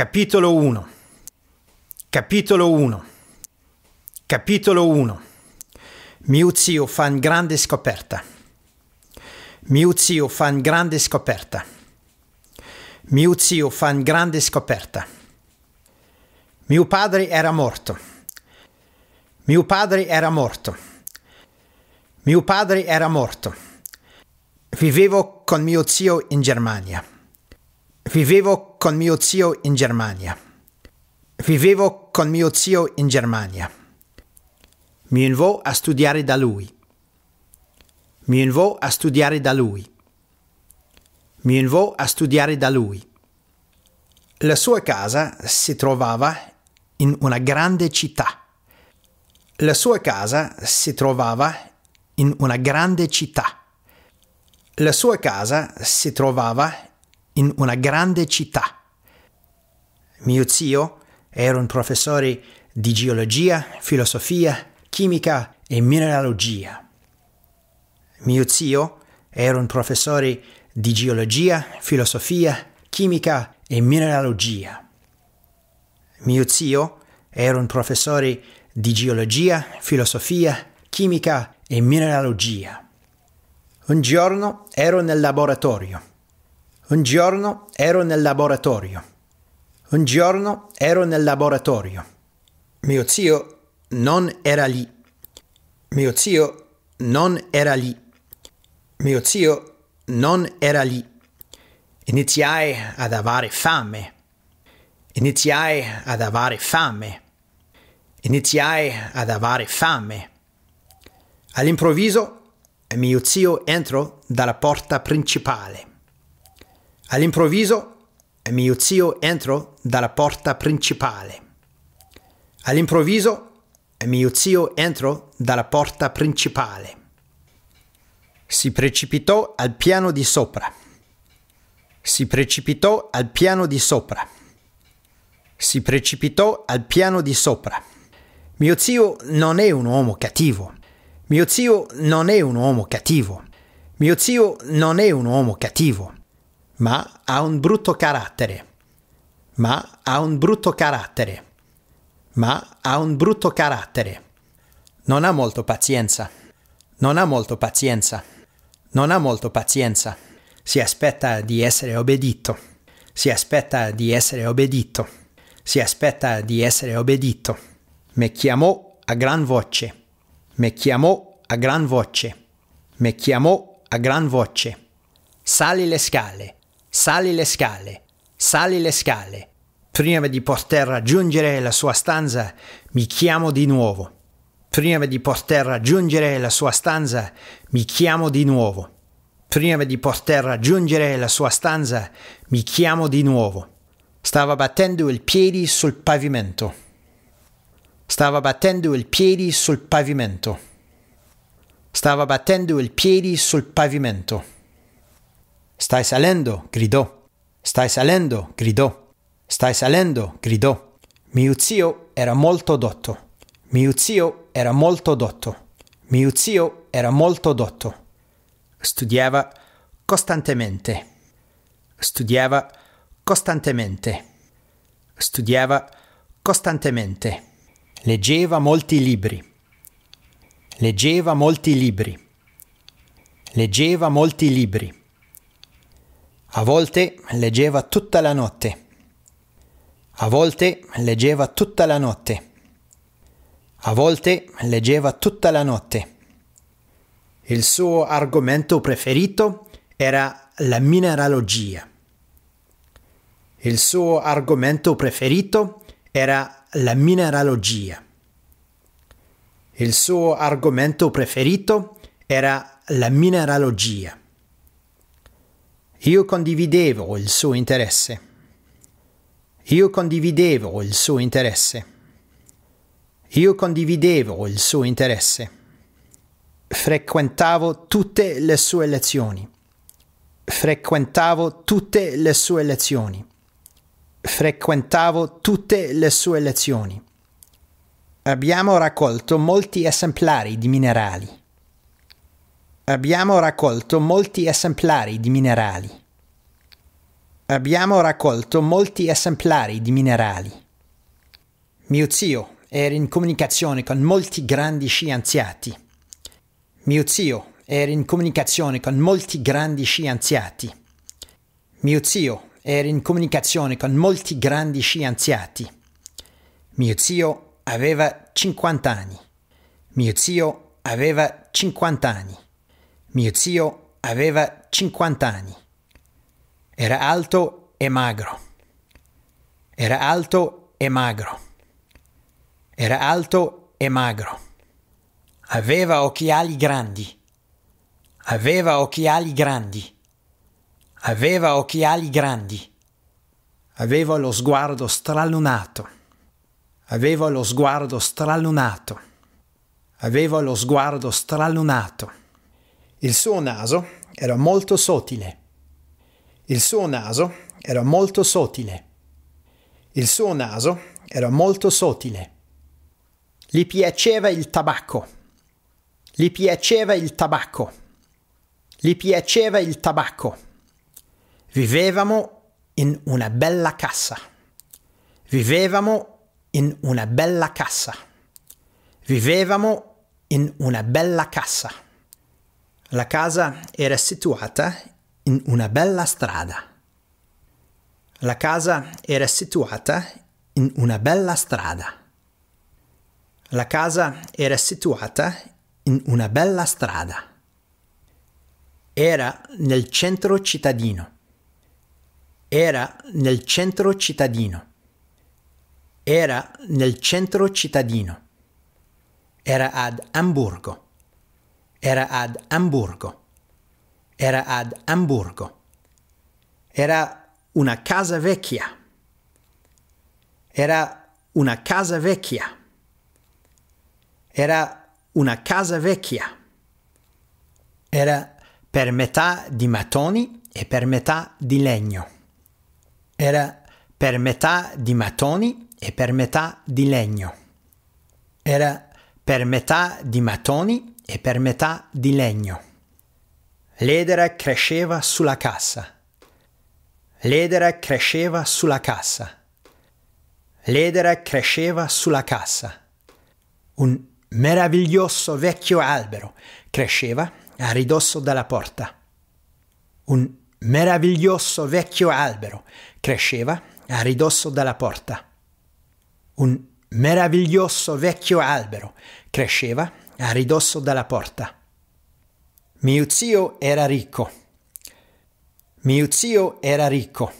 Capitolo 1 Capitolo 1 Capitolo 1 Mio zio fa un grande scoperta. Mio zio fa un grande scoperta. Mio zio fa un grande scoperta. Mio padre era morto. Mio padre era morto. Mio padre era morto. Vivevo con mio zio in Germania. Vivevo con mio zio in Germania. Vivevo con mio zio in Germania. Mi invo a studiare da lui. Mi invo a studiare da lui. Mi invo a studiare da lui. La sua casa si trovava in una grande città. La sua casa si trovava in una grande città. La sua casa si trovava in una grande città. Mio zio era un professore di geologia, filosofia, chimica e mineralogia. Mio zio era un professore di geologia, filosofia, chimica e mineralogia. Mio zio era un professore di geologia, filosofia, chimica e mineralogia. Un giorno ero nel laboratorio un giorno ero nel laboratorio. Un giorno ero nel laboratorio. Mio zio non era lì. Mio zio non era lì. Mio zio non era lì. Iniziai ad avere fame. Iniziai ad avere fame. Iniziai ad avere fame. All'improvviso mio zio entrò dalla porta principale. All'improvviso mio zio entrò dalla porta principale. All'improvviso mio zio entrò dalla porta principale. Si precipitò al piano di sopra. Si precipitò al piano di sopra. Si precipitò al piano di sopra. Mio zio non è un uomo cattivo. Mio zio non è un uomo cattivo. Mio zio non è un uomo cattivo ma ha un brutto carattere, ma ha un brutto carattere, ma ha un brutto carattere. Non ha molto pazienza, non ha molto pazienza, non ha molto pazienza. Si aspetta di essere obbedito, si aspetta di essere obbedito, si aspetta di essere obbedito. Me chiamò a gran voce, me chiamò a gran voce, me chiamò a gran voce. Sali le scale. Sali le scale, sali le scale. Prima di poter raggiungere la sua stanza, mi chiamo di nuovo. Prima di poter raggiungere la sua stanza, mi chiamo di nuovo. Prima di poter raggiungere la sua stanza, mi chiamo di nuovo. Stava battendo il piedi sul pavimento. Stava battendo il piedi sul pavimento. Stava battendo il piedi sul pavimento. Stai salendo, gridò. Stai salendo, gridò. Stai salendo, gridò. Mio zio era molto dotto. Mio zio era molto dotto. Mio zio era molto dotto. Studiava costantemente. Studiava costantemente. Studiava costantemente. Leggeva molti libri. Leggeva molti libri. Leggeva molti libri. A volte leggeva tutta la notte. A volte leggeva tutta la notte. A volte leggeva tutta la notte. Il suo argomento preferito era la mineralogia. Il suo argomento preferito era la mineralogia. Il suo argomento preferito era la mineralogia. Io condividevo il suo interesse. Io condividevo il suo interesse. Io condividevo il suo interesse. Frequentavo tutte le sue lezioni. Frequentavo tutte le sue lezioni. Frequentavo tutte le sue lezioni. Abbiamo raccolto molti esemplari di minerali. Abbiamo raccolto molti esemplari di minerali. Abbiamo raccolto molti esemplari di minerali. Mio zio era in comunicazione con molti grandi scienziati. Mio zio era in comunicazione con molti grandi scienziati. Mio zio era in comunicazione con molti grandi scienziati. Mio zio aveva 50 anni. Mio zio aveva 50 anni. Mio zio aveva 50 anni. Era alto e magro. Era alto e magro. Era alto e magro. Aveva occhiali grandi. Aveva occhiali grandi. Aveva occhiali grandi. Aveva lo sguardo stralunato. Aveva lo sguardo stralunato. Aveva lo sguardo stralunato. Il suo naso era molto sottile. Il suo naso era molto sottile. Il suo naso era molto sottile. Gli piaceva il tabacco. Gli piaceva il tabacco. Gli piaceva il tabacco. Vivevamo in una bella cassa. Vivevamo in una bella cassa. Vivevamo in una bella cassa. La casa era situata in una bella strada. La casa era situata in una bella strada. La casa era situata in una bella strada. Era nel centro cittadino. Era nel centro cittadino. Era nel centro cittadino. Era ad Amburgo. Era ad Amburgo. Era ad Amburgo. Era una casa vecchia. Era una casa vecchia. Era una casa vecchia. Era per metà di mattoni e per metà di legno. Era per metà di mattoni e per metà di legno. Era per metà di mattoni e per metà di legno. L'edera cresceva sulla cassa. L'edera cresceva sulla cassa. L'edera cresceva sulla cassa. Un meraviglioso vecchio albero cresceva a ridosso della porta. Un meraviglioso vecchio albero cresceva a ridosso della porta. Un meraviglioso vecchio albero cresceva a ridosso dalla porta. Mio zio era ricco. Mio zio era ricco.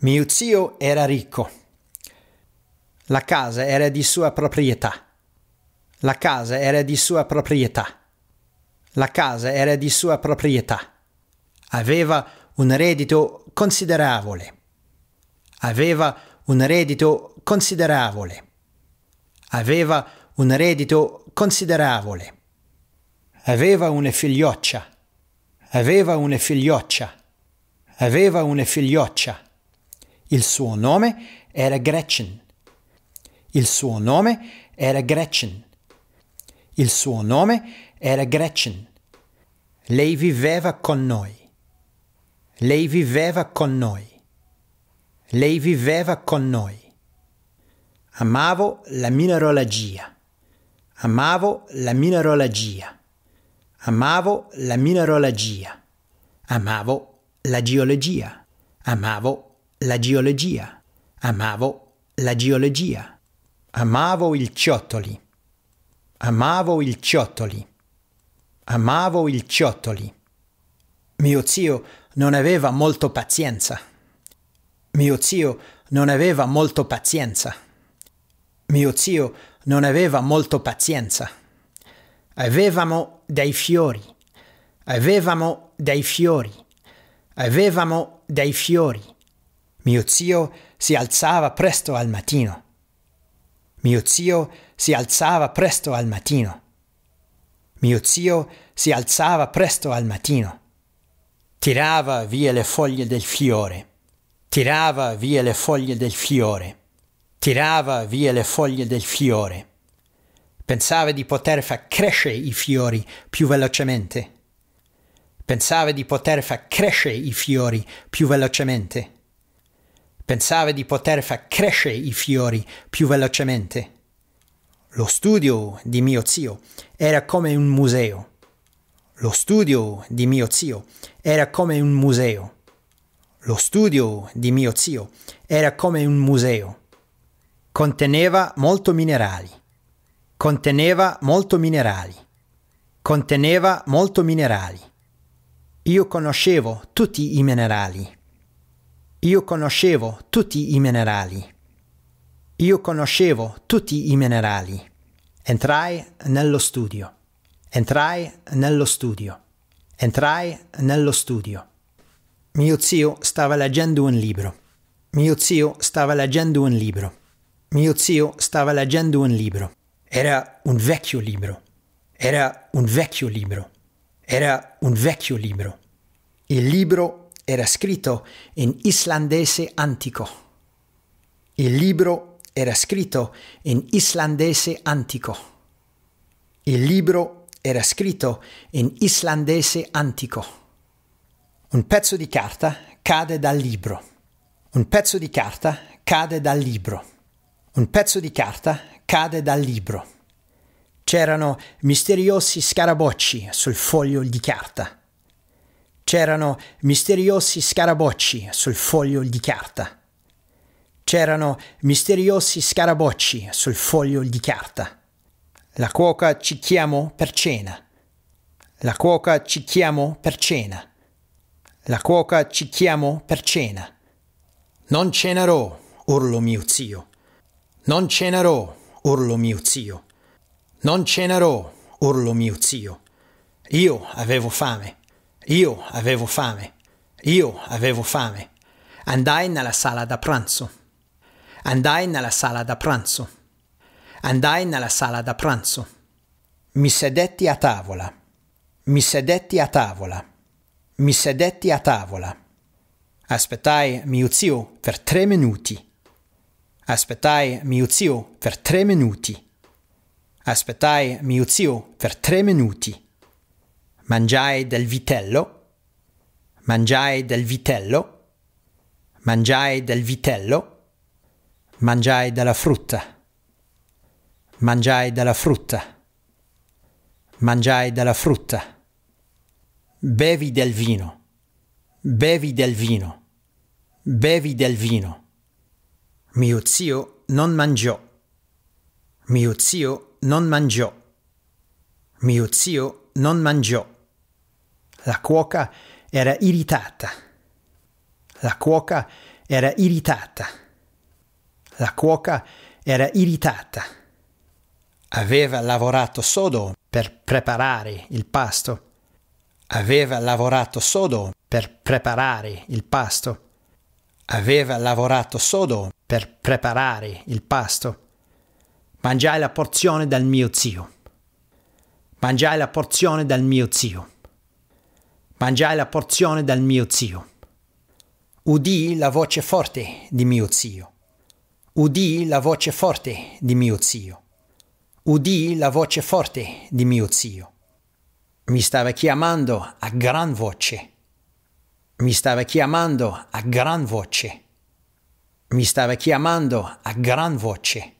Mio zio era ricco. La casa era di sua proprietà. La casa era di sua proprietà. La casa era di sua proprietà. Aveva un reddito considerevole. Aveva un reddito considerevole. Aveva un reddito considerevole. Aveva una figlioccia, aveva una figlioccia, aveva una figlioccia. Il suo nome era Gretchen. Il suo nome era Gretchen. Il suo nome era Gretchen. Lei viveva con noi. Lei viveva con noi. Lei viveva con noi. Amavo la mineralogia. Amavo la mineralogia. Amavo la mineralogia. Amavo la geologia. Amavo la geologia. Amavo la geologia. Amavo il ciottoli. Amavo il ciottoli. Amavo il ciottoli. Mio zio non aveva molto pazienza. Mio zio non aveva molto pazienza. Mio zio non aveva molto pazienza. Avevamo dei fiori, avevamo dei fiori, avevamo dei fiori. Mio zio si alzava presto al mattino. Mio zio si alzava presto al mattino. Mio zio si alzava presto al mattino. Tirava via le foglie del fiore. Tirava via le foglie del fiore. Tirava via le foglie del fiore. Pensava di poter far crescere i fiori più velocemente. Pensava di poter far crescere i fiori più velocemente. Pensava di poter far crescere i fiori più velocemente. Lo studio di mio zio era come un museo. Lo studio di mio zio era come un museo. Lo studio di mio zio era come un museo. Conteneva molto minerali. Conteneva molto minerali. Conteneva molto minerali. Io conoscevo tutti i minerali. Io conoscevo tutti i minerali. Io conoscevo tutti i minerali. Entrai nello studio. Entrai nello studio. Entrai nello studio. Mio zio stava leggendo un libro. Mio zio stava leggendo un libro. Mio zio stava leggendo un libro. Era un vecchio libro. Era un vecchio libro. Era un vecchio libro. Il libro era scritto in islandese antico. Il libro era scritto in islandese antico. Il libro era scritto in islandese antico. Un pezzo di carta cade dal libro. Un pezzo di carta cade dal libro. Un pezzo di carta cade dal libro. C'erano misteriosi scarabocci sul foglio di carta. C'erano misteriosi scarabocci sul foglio di carta. C'erano misteriosi scarabocci sul foglio di carta. La cuoca ci chiamò per cena. La cuoca ci chiamò per cena. La cuoca ci chiamò per cena. Non cenerò, urlò mio zio. Non cenerò, urlo mio zio. Non cenerò, urlo mio zio. Io avevo fame. Io avevo fame. Io avevo fame. Andai nella sala da pranzo. Andai nella sala da pranzo. Andai nella sala da pranzo. Mi sedetti a tavola. Mi sedetti a tavola. Mi sedetti a tavola. Aspettai mio zio per tre minuti. Aspettai mio zio per tre minuti. Aspettai mio zio per tre minuti. Mangiai del vitello. Mangiai del vitello. Mangiai del vitello. Mangiai della frutta. Mangiai della frutta. Mangiai della frutta. Bevi del vino. Bevi del vino. Bevi del vino. Mio zio non mangiò. Mio zio non mangiò. Mio zio non mangiò. La cuoca era irritata. La cuoca era irritata. La cuoca era irritata. Aveva lavorato sodo per preparare il pasto. Aveva lavorato sodo per preparare il pasto. Aveva lavorato sodo per preparare il pasto. Mangiai la porzione dal mio zio. Mangiai la porzione dal mio zio. Mangiai la porzione dal mio zio. Udì la voce forte di mio zio. Udì la voce forte di mio zio. Udì la voce forte di mio zio. Mi stava chiamando a gran voce. Mi stava chiamando a gran voce. Mi stava chiamando a gran voce.